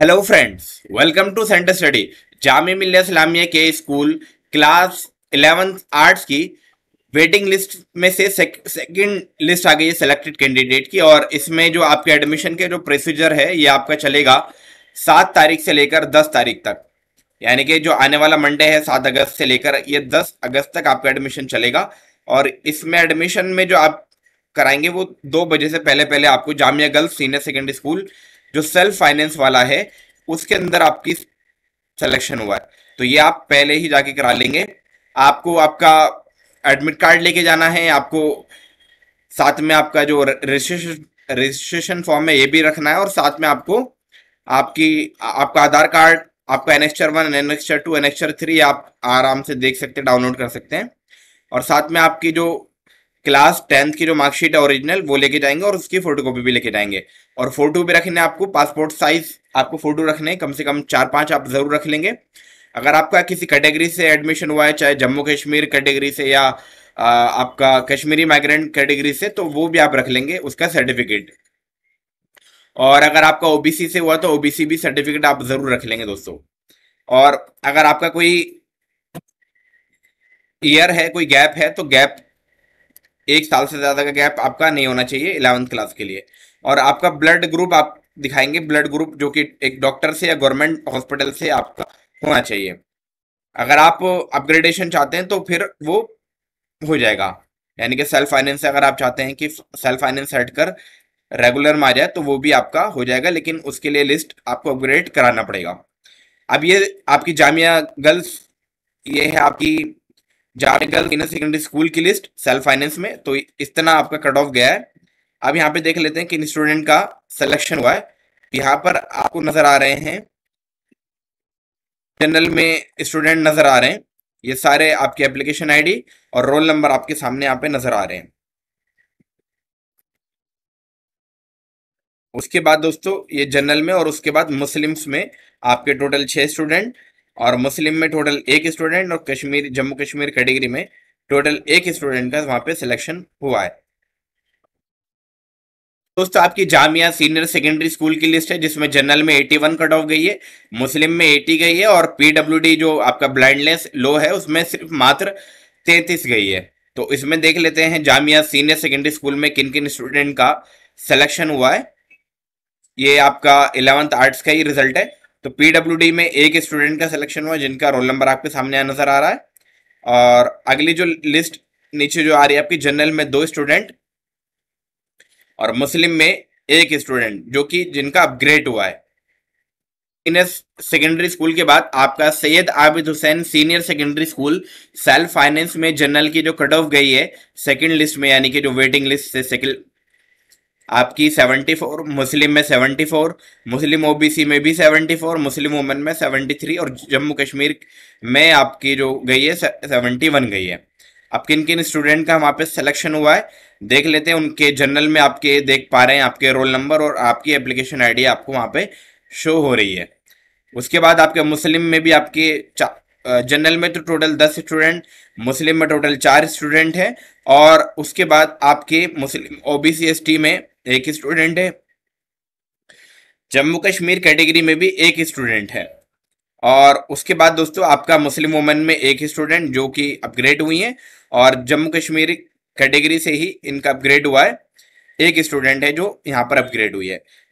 hello friends welcome to centre study Jamia Millia Islamia के school class eleventh arts की waiting list में से सेकंड लिस्ट आ गई है सेलेक्टेड कैंडिडेट की और इसमें जो आपके एडमिशन के जो प्रोसीजर है ये आपका चलेगा सात तारीख से लेकर दस तारीख तक यानी कि जो आने वाला मंडे है सात अगस्त से लेकर ये दस अगस्त तक आपका एडमिशन चलेगा और इसमें एडमिशन में जो आप कराएंगे वो दो बजे से पहले पहले आपको Jamia girls senior secondary school जो सेल्फ फाइनेंस वाला है उसके अंदर आपकी सिलेक्शन हुआ है तो ये आप पहले ही जाके करा लेंगे आपको आपका एडमिट कार्ड लेके जाना है आपको साथ में आपका जो रजिस्ट्रेशन रजिस्ट्रेशन फॉर्म है ये भी रखना है और साथ में आपको आपकी आपका आधार कार्ड आपका annexure one annexure two annexure three आप आराम से देख सकते हैं डाउनलोड कर सकते हैं और साथ में आपकी जो क्लास टेंथ की जो मार्कशीट है ओरिजिनल वो लेके जाएंगे और उसकी फोटोकॉपी भी लेके जाएंगे और फोटो भी रखने आपको पासपोर्ट साइज आपको फोटो रखने कम से कम चार पाँच आप ज़रूर रख लेंगे अगर आपका किसी कैटेगरी से एडमिशन हुआ है चाहे जम्मू कश्मीर कैटेगरी से या आपका कश्मीरी माइग्रेंट कैटेगरी से तो वो भी आप रख लेंगे उसका सर्टिफिकेट और अगर आपका ओबीसी से हुआ तो ओबीसी भी सर्टिफिकेट आप ज़रूर रख लेंगे दोस्तों और अगर आपका कोई ईयर है कोई गैप है तो गैप एक साल से ज़्यादा का गैप आपका नहीं होना चाहिए इलेवंथ क्लास के लिए और आपका ब्लड ग्रुप आप दिखाएंगे ब्लड ग्रुप जो कि एक डॉक्टर से या गवर्नमेंट हॉस्पिटल से आपका होना चाहिए अगर आप अपग्रेडेशन चाहते हैं तो फिर वो हो जाएगा यानी कि सेल्फ फाइनेंस से अगर आप चाहते हैं कि सेल्फ फाइनेंस हट कर रेगुलर में आ जाए तो वो भी आपका हो जाएगा लेकिन उसके लिए लिस्ट आपको अपग्रेड कराना पड़ेगा अब ये आपकी जामिया गर्ल्स ये है आपकी जावेगल सीनियर सेकेंडरी स्कूल की लिस्ट सेल्फ फाइनेंस में तो इतना आपका कट ऑफ गया है अब यहाँ पे देख लेते हैं किन स्टूडेंट का सिलेक्शन हुआ है यहाँ पर आपको नजर आ रहे हैं जनरल में स्टूडेंट नजर आ रहे हैं ये सारे आपके एप्लीकेशन आईडी और रोल नंबर आपके सामने यहाँ पे नजर आ रहे हैं उसके बाद दोस्तों ये जनरल में और उसके बाद मुस्लिम्स में आपके टोटल छह स्टूडेंट और मुस्लिम में टोटल एक स्टूडेंट और कश्मीर जम्मू कश्मीर कैटेगरी में टोटल एक स्टूडेंट का वहां पे सिलेक्शन हुआ है दोस्तों आपकी जामिया सीनियर सेकेंडरी स्कूल की लिस्ट है जिसमें जनरल में वन कट ऑफ गई है मुस्लिम में एटी गई है और पीडब्ल्यू जो आपका ब्लाइंडनेस लो है उसमें सिर्फ मात्र तैतीस गई है तो इसमें देख लेते हैं जामिया सीनियर सेकेंडरी स्कूल में किन किन स्टूडेंट का सिलेक्शन हुआ है ये आपका इलेवंथ आर्ट्स का ही रिजल्ट है तो पीडब्ल्यू में एक स्टूडेंट का सिलेक्शन हुआ जिनका रोल नंबर आपके सामने नजर आ रहा है और अगली जो लिस्ट नीचे जो आ रही है आपकी जनरल में दो स्टूडेंट और मुस्लिम में एक स्टूडेंट जो कि जिनका अपग्रेड हुआ है इन सेकेंडरी स्कूल के बाद आपका Syed Abid Hussain senior secondary school self finance में जनरल की जो कट ऑफ गई है सेकंड लिस्ट में यानी कि जो वेटिंग लिस्ट से आपकी 74 मुस्लिम में 74 मुस्लिम ओबीसी में भी 74 मुस्लिम वुमेन में 73 और जम्मू कश्मीर में आपकी जो गई है 71 गई है अब किन किन स्टूडेंट का वहाँ पे सिलेक्शन हुआ है देख लेते हैं उनके जनरल में आपके देख पा रहे हैं आपके रोल नंबर और आपकी एप्लीकेशन आईडी आपको वहाँ पे शो हो रही है उसके बाद आपके मुस्लिम में भी आपके जनरल में तो टोटल दस स्टूडेंट मुस्लिम में टोटल चार स्टूडेंट हैं और उसके बाद आपके मुस्लिम ओबीसी एसटी में एक स्टूडेंट है जम्मू कश्मीर कैटेगरी में भी एक स्टूडेंट है और उसके बाद दोस्तों आपका मुस्लिम वुमेन में एक स्टूडेंट जो कि अपग्रेड हुई है और जम्मू कश्मीर कैटेगरी से ही इनका अपग्रेड हुआ है एक स्टूडेंट है जो यहाँ पर अपग्रेड हुई है